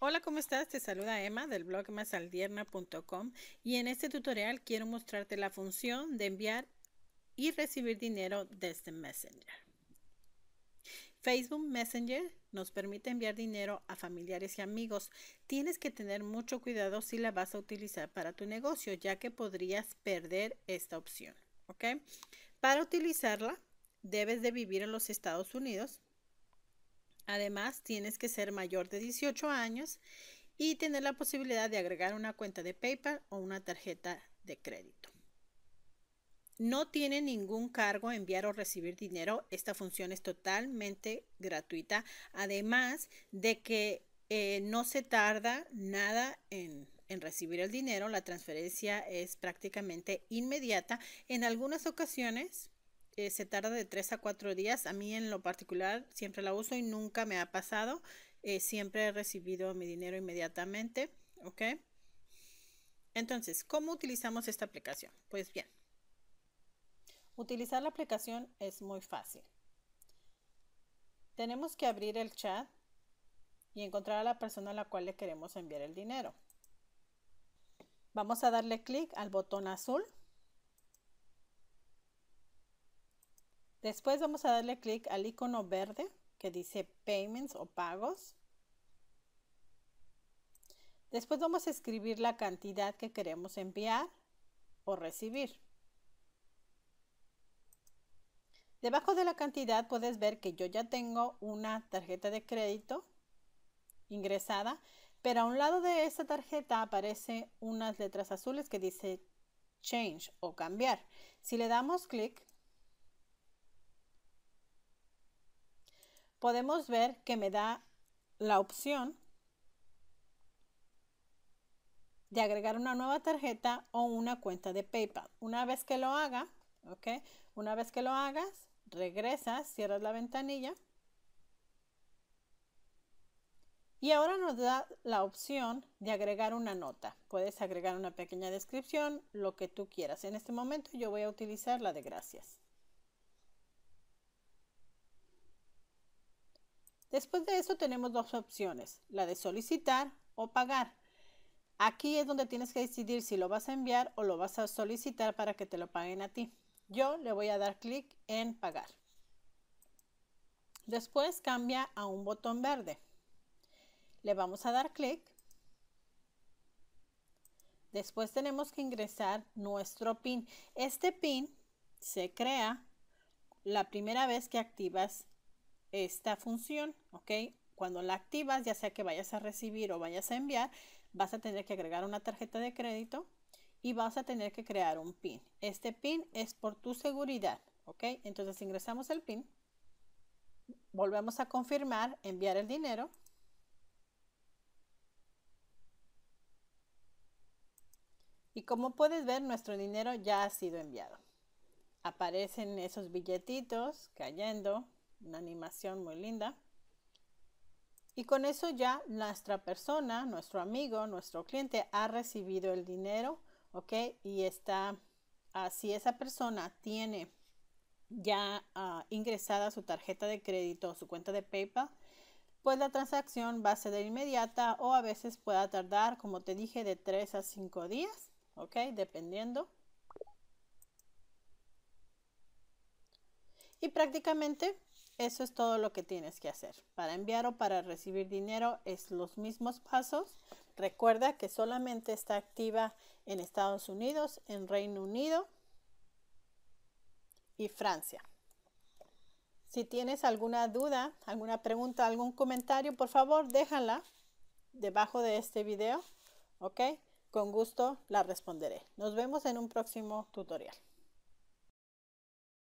Hola, ¿cómo estás? Te saluda Emma del blog masaldierna.com y en este tutorial quiero mostrarte la función de enviar y recibir dinero desde Messenger. Facebook Messenger nos permite enviar dinero a familiares y amigos. Tienes que tener mucho cuidado si la vas a utilizar para tu negocio, ya que podrías perder esta opción. ¿ok? Para utilizarla, debes de vivir en los Estados Unidos Además, tienes que ser mayor de 18 años y tener la posibilidad de agregar una cuenta de PayPal o una tarjeta de crédito. No tiene ningún cargo enviar o recibir dinero. Esta función es totalmente gratuita. Además de que eh, no se tarda nada en, en recibir el dinero. La transferencia es prácticamente inmediata. En algunas ocasiones se tarda de 3 a 4 días. A mí en lo particular siempre la uso y nunca me ha pasado. Eh, siempre he recibido mi dinero inmediatamente. ¿Ok? Entonces, ¿cómo utilizamos esta aplicación? Pues bien, utilizar la aplicación es muy fácil. Tenemos que abrir el chat y encontrar a la persona a la cual le queremos enviar el dinero. Vamos a darle clic al botón azul Después vamos a darle clic al icono verde que dice Payments o Pagos. Después vamos a escribir la cantidad que queremos enviar o recibir. Debajo de la cantidad puedes ver que yo ya tengo una tarjeta de crédito ingresada, pero a un lado de esta tarjeta aparece unas letras azules que dice change o cambiar. Si le damos clic, podemos ver que me da la opción de agregar una nueva tarjeta o una cuenta de PayPal. Una vez que lo haga, ¿ok? Una vez que lo hagas, regresas, cierras la ventanilla. Y ahora nos da la opción de agregar una nota. Puedes agregar una pequeña descripción, lo que tú quieras. En este momento yo voy a utilizar la de gracias. Después de eso tenemos dos opciones, la de solicitar o pagar. Aquí es donde tienes que decidir si lo vas a enviar o lo vas a solicitar para que te lo paguen a ti. Yo le voy a dar clic en pagar. Después cambia a un botón verde. Le vamos a dar clic. Después tenemos que ingresar nuestro PIN. Este PIN se crea la primera vez que activas esta función, ¿ok? Cuando la activas, ya sea que vayas a recibir o vayas a enviar, vas a tener que agregar una tarjeta de crédito y vas a tener que crear un PIN. Este PIN es por tu seguridad, ¿ok? Entonces ingresamos el PIN, volvemos a confirmar, enviar el dinero. Y como puedes ver, nuestro dinero ya ha sido enviado. Aparecen esos billetitos cayendo, una animación muy linda. Y con eso ya nuestra persona, nuestro amigo, nuestro cliente ha recibido el dinero, ¿ok? Y está, así. Ah, si esa persona tiene ya ah, ingresada su tarjeta de crédito o su cuenta de PayPal, pues la transacción va a ser de inmediata o a veces pueda tardar, como te dije, de 3 a 5 días, ¿ok? Dependiendo. Y prácticamente eso es todo lo que tienes que hacer. Para enviar o para recibir dinero es los mismos pasos. Recuerda que solamente está activa en Estados Unidos, en Reino Unido y Francia. Si tienes alguna duda, alguna pregunta, algún comentario, por favor déjala debajo de este video. ¿Ok? Con gusto la responderé. Nos vemos en un próximo tutorial.